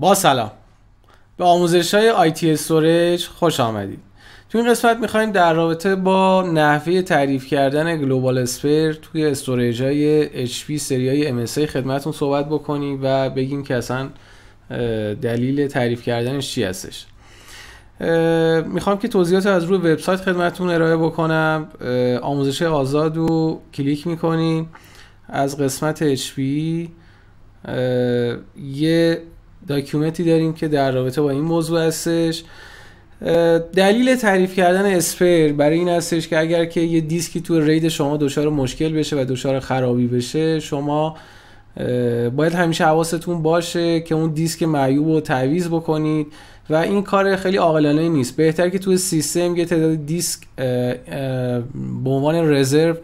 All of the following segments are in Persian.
با سلام به آموزش های IT استوریج خوش آمدید تو این قسمت میخواییم در رابطه با نحوه تعریف کردن گلوبال اسپیر توی استوریج های HP سری های MSI خدمتون صحبت بکنیم و بگیم که اصلا دلیل تعریف کردنش چی هستش میخوام که توضیحات از روی وبسایت خدمتون ارائه بکنم آموزش آزاد رو کلیک میکنیم از قسمت HP یه داکیومنتی داریم که در رابطه با این موضوع هستش دلیل تعریف کردن اسپر برای این هستش که اگر که یه دیسکی تو رید شما دچار مشکل بشه و دچار خرابی بشه شما باید همیشه حواستون باشه که اون دیسک معیوب رو تعویض بکنید و این کار خیلی عاقلانه نیست بهتر که تو سیستم یه تعداد دیسک به عنوان رزرو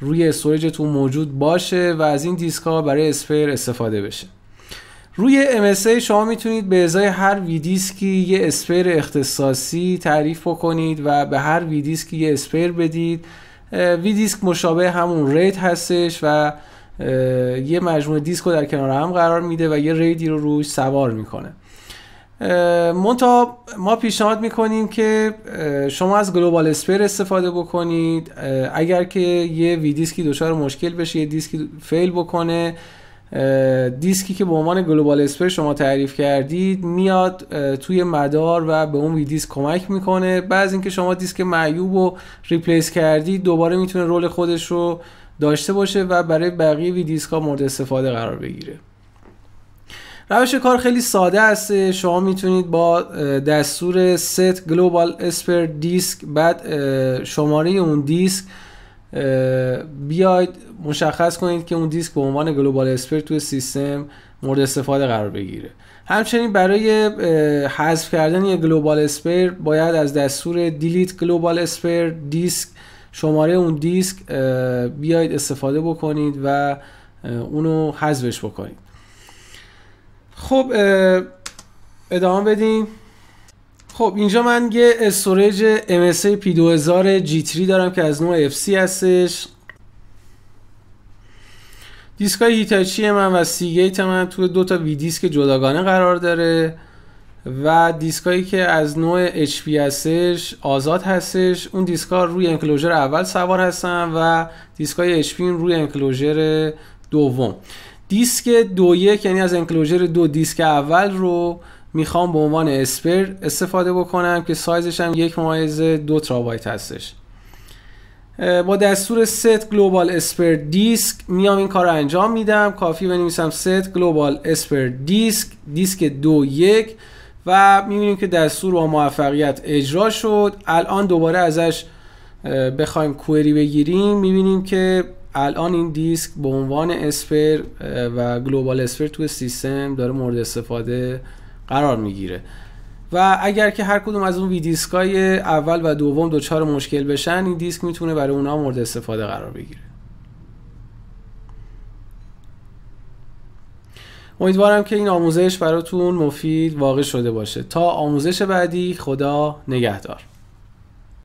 روی استوریجتون موجود باشه و از این دیسک ها برای اسپر استفاده بشه روی MSA شما میتونید به ازای هر ویدیسکی یه اسپیر اختصاصی تعریف بکنید و به هر ویدیسکی یه اسپیر بدید ویدیسک مشابه همون رید هستش و یه مجموعه دیسک رو در کنار هم قرار میده و یه ریدی رو روش سوار میکنه منتها ما پیشنهاد میکنیم که شما از گلوبال اسپیر استفاده بکنید اگر که یه ویدیسکی دچار مشکل بشه یه دیسکی فیل بکنه دیسکی که به عنوان گلوبال اسپر شما تعریف کردید میاد توی مدار و به اون ویدیسک کمک میکنه بعض اینکه شما دیسک معیوب و ریپلیس کردید دوباره میتونه رول خودش رو داشته باشه و برای بقیه وی ها مورد استفاده قرار بگیره روش کار خیلی ساده است شما میتونید با دستور set global اسپر دیسک بعد شماره اون دیسک بیاید مشخص کنید که اون دیسک به عنوان گلوبال اسپر توی سیستم مورد استفاده قرار بگیره همچنین برای حذف کردن یک گلوبال اسپر باید از دستور دیلیت گلوبال اسپر دیسک شماره اون دیسک بیاید استفاده بکنید و اونو حذفش بکنید خب ادامه بدیم خب اینجا من یه استوریج MSA P2000 G3 دارم که از نوع FC هستش دیسکای هیتاچی من و سیگیت من توی دو تا وی دیسک جداگانه قرار داره و دیسکایی که از نوع HP هستش آزاد هستش اون دیسکا روی انکلوژر اول سوار هستن و دیسکای HP روی انکلوژر دوم دیسک دو یک یعنی از انکلوژر دو دیسک اول رو میخوام به عنوان اسپر استفاده بکنم که سایزش هم یک ممایز دو ترابایت هستش با دستور set global اسپر دیسک میام این کار رو انجام میدم کافی بنویسم set global اسپر دیسک دیسک دو یک و میبینیم که دستور با موفقیت اجرا شد الان دوباره ازش بخوایم کوئری بگیریم میبینیم که الان این دیسک به عنوان اسپر و گلوبال اسپر تو سیستم داره مورد استفاده قرار میگیره و اگر که هر کدوم از اون ویدیسکای اول و دوم دچار مشکل بشن این دیسک میتونه برای اونها مورد استفاده قرار بگیره امیدوارم که این آموزش براتون مفید واقع شده باشه تا آموزش بعدی خدا نگهدار